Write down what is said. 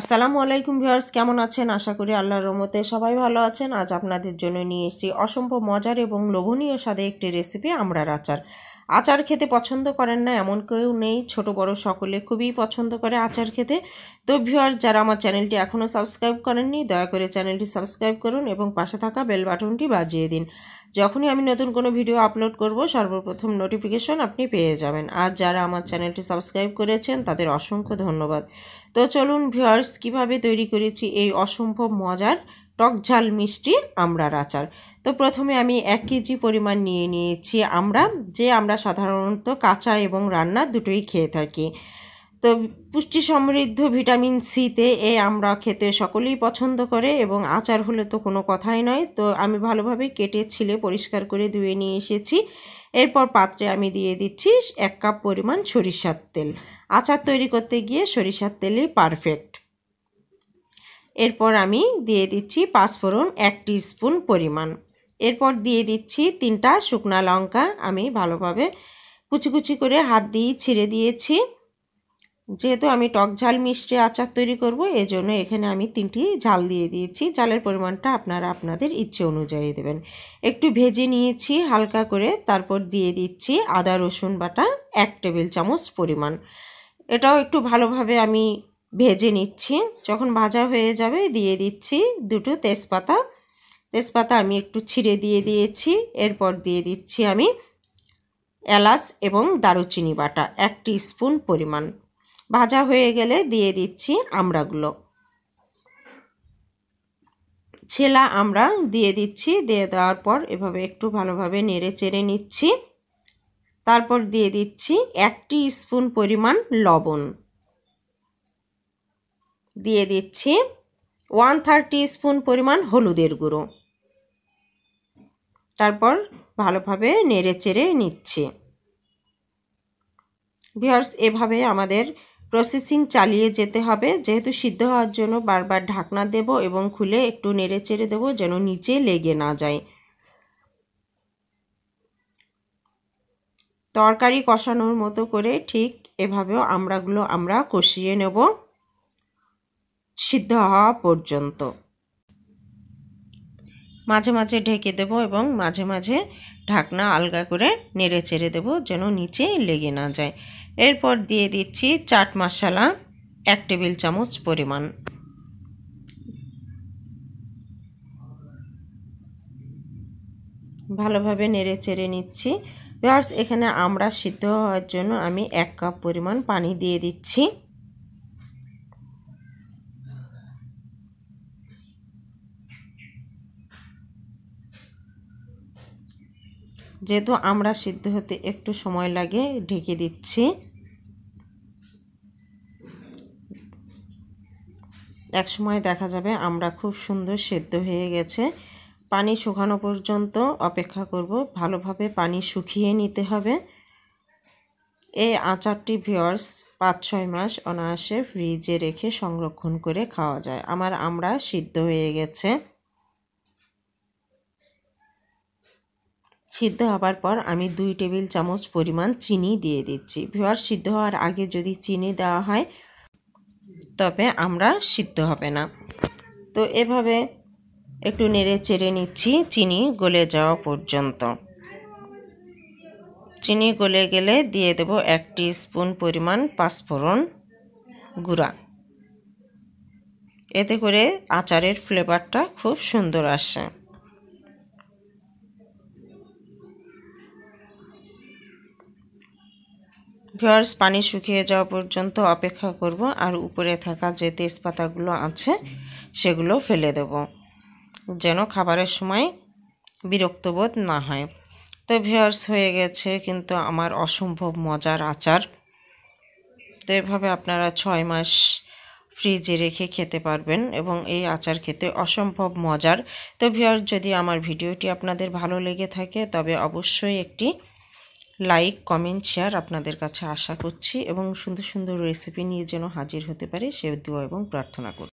আসসালামু আলাইকুম ভিউয়ার্স কেমন আছেন আশা করি আল্লাহর রহমতে সবাই ভালো আছেন আজ আপনাদের জন্য নিয়ে এসেছি অসম্ভব মজার এবং লোভনীয় স্বাদে একটি রেসিপি আমরা আচার আচার খেতে পছন্দ করেন না এমন কেউ নেই ছোট বড় সকলে খুবই পছন্দ করে আচার খেতে তো ভিউয়ার যারা আমার চ্যানেলটি এখনও সাবস্ক্রাইব করেননি দয়া করে চ্যানেলটি সাবস্ক্রাইব করুন এবং পাশে থাকা বেল বাটনটি বাজিয়ে দিন যখনই আমি নতুন কোনো ভিডিও আপলোড করব সর্বপ্রথম নোটিফিকেশন আপনি পেয়ে যাবেন আর যারা আমার চ্যানেলটি সাবস্ক্রাইব করেছেন তাদের অসংখ্য ধন্যবাদ তো চলুন ভিউয়ার্স কিভাবে তৈরি করেছি এই অসম্ভব মজার টক ঝাল মিষ্টি আমড়ার আচার তো প্রথমে আমি এক কেজি পরিমাণ নিয়ে নিয়েছি আমরা যে আমরা সাধারণত কাঁচা এবং রান্না দুটোই খেয়ে থাকি তো পুষ্টি সমৃদ্ধ ভিটামিন সিতে এ আমরা খেতে সকলেই পছন্দ করে এবং আচার হলে তো কোনো কথাই নয় তো আমি ভালোভাবে কেটে ছিলে পরিষ্কার করে ধুয়ে নিয়ে এসেছি এরপর পাত্রে আমি দিয়ে দিচ্ছি এক কাপ পরিমাণ সরিষার তেল আচার তৈরি করতে গিয়ে সরিষার তেলই পারফেক্ট এরপর আমি দিয়ে দিচ্ছি পাঁচফোড়ন এক স্পুন পরিমাণ এরপর দিয়ে দিচ্ছি তিনটা শুকনা লঙ্কা আমি ভালোভাবে কুচি কুচি করে হাত দিয়ে ছিঁড়ে দিয়েছি যেহেতু আমি টক ঝাল মিষ্টি আচার তৈরি করব এজন্য এখানে আমি তিনটি ঝাল দিয়ে দিয়েছি ঝালের পরিমাণটা আপনারা আপনাদের ইচ্ছে অনুযায়ী দেবেন একটু ভেজে নিয়েছি হালকা করে তারপর দিয়ে দিচ্ছি আদা রসুন বাটা এক টেবিল চামচ পরিমাণ এটাও একটু ভালোভাবে আমি ভেজে নিচ্ছি যখন ভাজা হয়ে যাবে দিয়ে দিচ্ছি দুটো তেজপাতা তেজপাতা আমি একটু ছিঁড়ে দিয়ে দিয়েছি এরপর দিয়ে দিচ্ছি আমি এলাচ এবং দারুচিনি বাটা এক স্পুন পরিমাণ ভাজা হয়ে গেলে দিয়ে দিচ্ছি আমড়াগুলো ছেলা আমরা দিয়ে দিচ্ছি দিয়ে দেওয়ার পর এভাবে একটু ভালোভাবে নেড়ে চেড়ে নিচ্ছি তারপর দিয়ে দিচ্ছি একটি স্পুন পরিমাণ লবণ দিয়ে দিচ্ছি ওয়ান থার্টি স্পুন পরিমাণ হলুদের গুঁড়ো তারপর ভালোভাবে নেড়ে চেড়ে নিচ্ছি ভিওর্স এভাবে আমাদের প্রসেসিং চালিয়ে যেতে হবে যেহেতু সিদ্ধ হওয়ার জন্য বারবার ঢাকনা দেব এবং খুলে একটু নেড়ে চেড়ে দেবো যেন নিচে লেগে না যায় তরকারি কষানোর মতো করে ঠিক এভাবেও আমরাগুলো আমরা কষিয়ে নেব সিদ্ধ হওয়া পর্যন্ত মাঝে মাঝে ঢেকে দেব এবং মাঝে মাঝে ঢাকনা আলগা করে নেড়ে চেড়ে দেবো যেন নিচে লেগে না যায় এরপর দিয়ে দিচ্ছি চাট মশালা এক টেবিল চামচ পরিমাণ ভালোভাবে নেড়ে চেড়ে নিচ্ছি ভিউয়ার্স এখানে আমরা সিদ্ধ হওয়ার জন্য আমি এক কাপ পরিমাণ পানি দিয়ে দিচ্ছি যেহেতু আমরা সিদ্ধ হতে একটু সময় লাগে ঢেকে দিচ্ছি এক সময় দেখা যাবে আমরা খুব সুন্দর সেদ্ধ হয়ে গেছে পানি শুকানো পর্যন্ত অপেক্ষা করব ভালোভাবে পানি শুকিয়ে নিতে হবে এই আচারটি ভিওর্স পাঁচ ছয় মাস অনায়াসে ফ্রিজে রেখে সংরক্ষণ করে খাওয়া যায় আমার আমরা সিদ্ধ হয়ে গেছে সিদ্ধ হওয়ার পর আমি দুই টেবিল চামচ পরিমাণ চিনি দিয়ে দিচ্ছি ভিওয়ার সিদ্ধ হওয়ার আগে যদি চিনি দেওয়া হয় তবে আমরা সিদ্ধ হবে না তো এভাবে একটু নেড়ে চেড়ে নিচ্ছি চিনি গলে যাওয়া পর্যন্ত চিনি গলে গেলে দিয়ে দেব এক স্পুন পরিমাণ পাঁচফোড়ন গুঁড়া এতে করে আচারের ফ্লেভারটা খুব সুন্দর আসে ভিওয়ার্স পানি শুকিয়ে যাওয়া পর্যন্ত অপেক্ষা করব আর উপরে থাকা যে তেজপাতাগুলো আছে সেগুলো ফেলে দেব যেন খাবারের সময় বিরক্তবোধ না হয় তো ভিওয়ার্স হয়ে গেছে কিন্তু আমার অসম্ভব মজার আচার তো এভাবে আপনারা ছয় মাস ফ্রিজে রেখে খেতে পারবেন এবং এই আচার খেতে অসম্ভব মজার তো ভিওর যদি আমার ভিডিওটি আপনাদের ভালো লেগে থাকে তবে অবশ্যই একটি লাইক কমেন্ট শেয়ার আপনাদের কাছে আশা করছি এবং সুন্দর সুন্দর রেসিপি নিয়ে যেন হাজির হতে পারে সে দোয়া এবং প্রার্থনা করি